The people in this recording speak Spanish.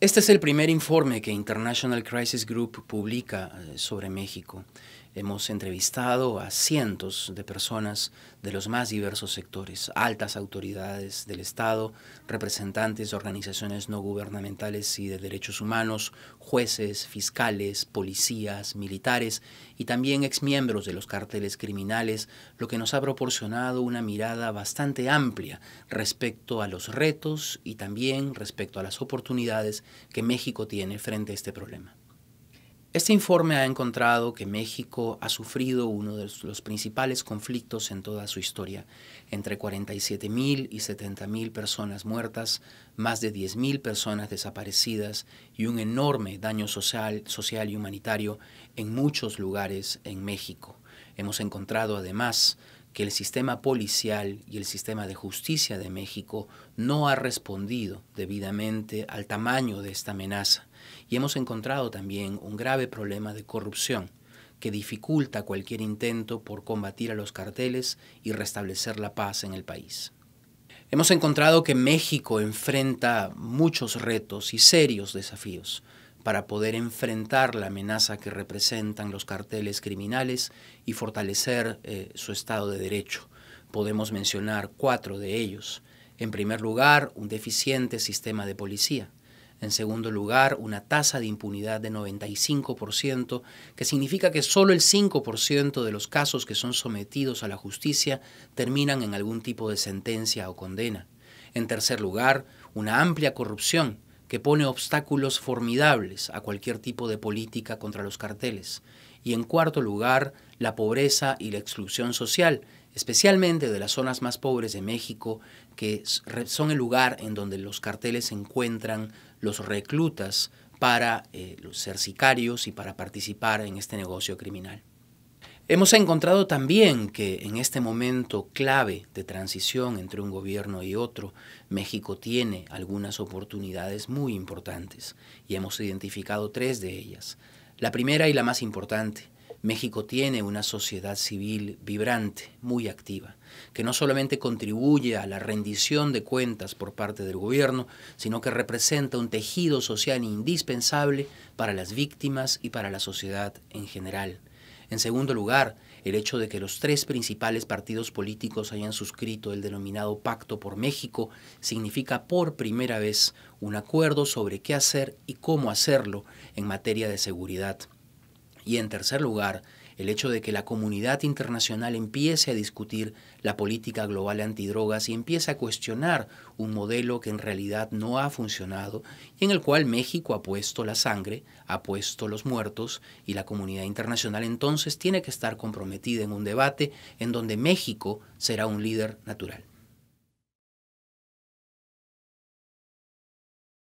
Este es el primer informe que International Crisis Group publica eh, sobre México Hemos entrevistado a cientos de personas de los más diversos sectores, altas autoridades del Estado, representantes de organizaciones no gubernamentales y de derechos humanos, jueces, fiscales, policías, militares y también exmiembros de los cárteles criminales, lo que nos ha proporcionado una mirada bastante amplia respecto a los retos y también respecto a las oportunidades que México tiene frente a este problema. Este informe ha encontrado que México ha sufrido uno de los principales conflictos en toda su historia, entre 47.000 y 70.000 personas muertas, más de 10.000 personas desaparecidas y un enorme daño social, social y humanitario en muchos lugares en México. Hemos encontrado además que el sistema policial y el sistema de justicia de México no ha respondido debidamente al tamaño de esta amenaza. Y hemos encontrado también un grave problema de corrupción que dificulta cualquier intento por combatir a los carteles y restablecer la paz en el país. Hemos encontrado que México enfrenta muchos retos y serios desafíos para poder enfrentar la amenaza que representan los carteles criminales y fortalecer eh, su Estado de Derecho. Podemos mencionar cuatro de ellos. En primer lugar, un deficiente sistema de policía. En segundo lugar, una tasa de impunidad de 95%, que significa que solo el 5% de los casos que son sometidos a la justicia terminan en algún tipo de sentencia o condena. En tercer lugar, una amplia corrupción que pone obstáculos formidables a cualquier tipo de política contra los carteles. Y en cuarto lugar, la pobreza y la exclusión social, especialmente de las zonas más pobres de México, que son el lugar en donde los carteles encuentran los reclutas para eh, los ser sicarios y para participar en este negocio criminal. Hemos encontrado también que en este momento clave de transición entre un gobierno y otro, México tiene algunas oportunidades muy importantes y hemos identificado tres de ellas. La primera y la más importante, México tiene una sociedad civil vibrante, muy activa, que no solamente contribuye a la rendición de cuentas por parte del gobierno, sino que representa un tejido social indispensable para las víctimas y para la sociedad en general. En segundo lugar, el hecho de que los tres principales partidos políticos hayan suscrito el denominado Pacto por México significa por primera vez un acuerdo sobre qué hacer y cómo hacerlo en materia de seguridad y en tercer lugar, el hecho de que la comunidad internacional empiece a discutir la política global antidrogas y empiece a cuestionar un modelo que en realidad no ha funcionado y en el cual México ha puesto la sangre, ha puesto los muertos y la comunidad internacional entonces tiene que estar comprometida en un debate en donde México será un líder natural.